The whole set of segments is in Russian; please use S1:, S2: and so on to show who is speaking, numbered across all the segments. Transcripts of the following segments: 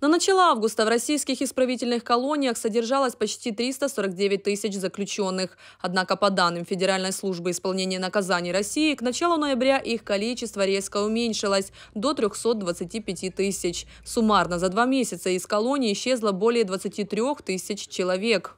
S1: На начало августа в российских исправительных колониях содержалось почти 349 тысяч заключенных. Однако, по данным Федеральной службы исполнения наказаний России, к началу ноября их количество резко уменьшилось до 325 тысяч. Суммарно за два месяца из колонии исчезло более 23 тысяч человек.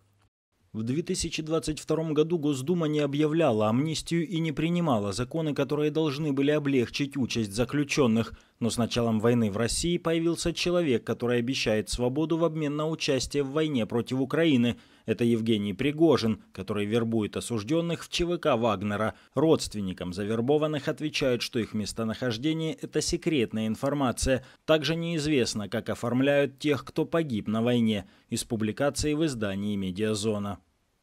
S2: В 2022 году Госдума не объявляла амнистию и не принимала законы, которые должны были облегчить участь заключенных – но с началом войны в России появился человек, который обещает свободу в обмен на участие в войне против Украины. Это Евгений Пригожин, который вербует осужденных в ЧВК Вагнера. Родственникам завербованных отвечают, что их местонахождение – это секретная информация. Также неизвестно, как оформляют тех, кто погиб на войне. Из публикации в издании «Медиазона».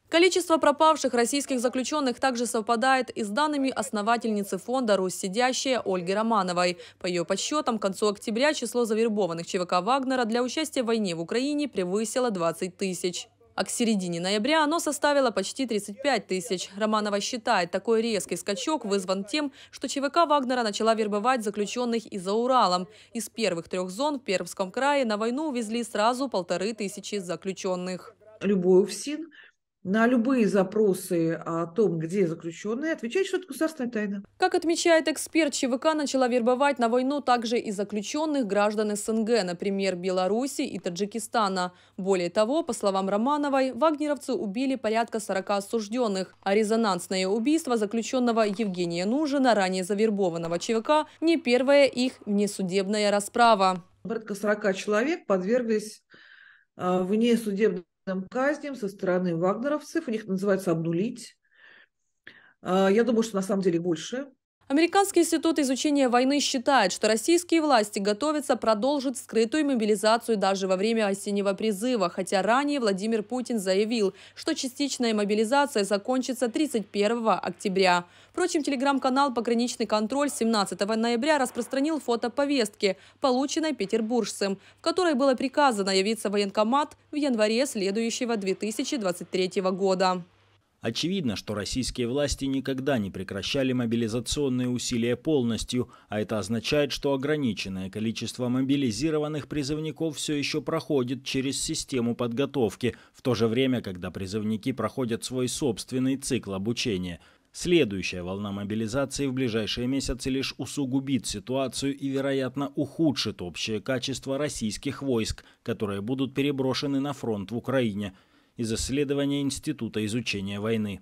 S1: Количество пропавших российских заключенных также совпадает и с данными основательницы фонда «Руссидящая» Ольги Романовой. По ее подсчетам, к концу октября число завербованных ЧВК «Вагнера» для участия в войне в Украине превысило 20 тысяч. А к середине ноября оно составило почти 35 тысяч. Романова считает, такой резкий скачок вызван тем, что ЧВК «Вагнера» начала вербовать заключенных и за Уралом. Из первых трех зон в Пермском крае на войну увезли сразу полторы тысячи заключенных. Любой УФСИН на любые запросы о том, где заключенные, отвечает, что это государственная тайна. Как отмечает эксперт, ЧВК начала вербовать на войну также и заключенных граждан СНГ, например, Беларуси и Таджикистана. Более того, по словам Романовой, вагнеровцы убили порядка 40 осужденных, а резонансное убийство заключенного Евгения Нужина, ранее завербованного ЧВК, не первая их внесудебная расправа. Порядка 40 человек подверглись а, внесудебной казням со стороны вагнеровцев, у них называется обнулить. А, я думаю, что на самом деле больше. Американский институт изучения войны считает, что российские власти готовятся продолжить скрытую мобилизацию даже во время осеннего призыва, хотя ранее Владимир Путин заявил, что частичная мобилизация закончится 31 октября. Впрочем, телеграм-канал «Пограничный контроль» 17 ноября распространил фото повестки, полученной петербуржцем, в которой было приказано явиться в военкомат в январе следующего 2023
S2: года. Очевидно, что российские власти никогда не прекращали мобилизационные усилия полностью, а это означает, что ограниченное количество мобилизированных призывников все еще проходит через систему подготовки, в то же время, когда призывники проходят свой собственный цикл обучения. Следующая волна мобилизации в ближайшие месяцы лишь усугубит ситуацию и, вероятно, ухудшит общее качество российских войск, которые будут переброшены на фронт в Украине – из исследования Института изучения войны.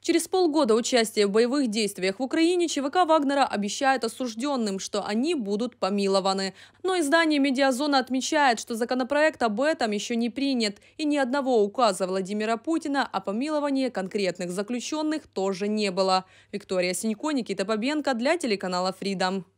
S1: Через полгода участия в боевых действиях в Украине ЧВК Вагнера обещает осужденным, что они будут помилованы. Но издание «Медиазона» отмечает, что законопроект об этом еще не принят, и ни одного указа Владимира Путина о помиловании конкретных заключенных тоже не было. Виктория Синько, Никита Бабенко для телеканала Freedom.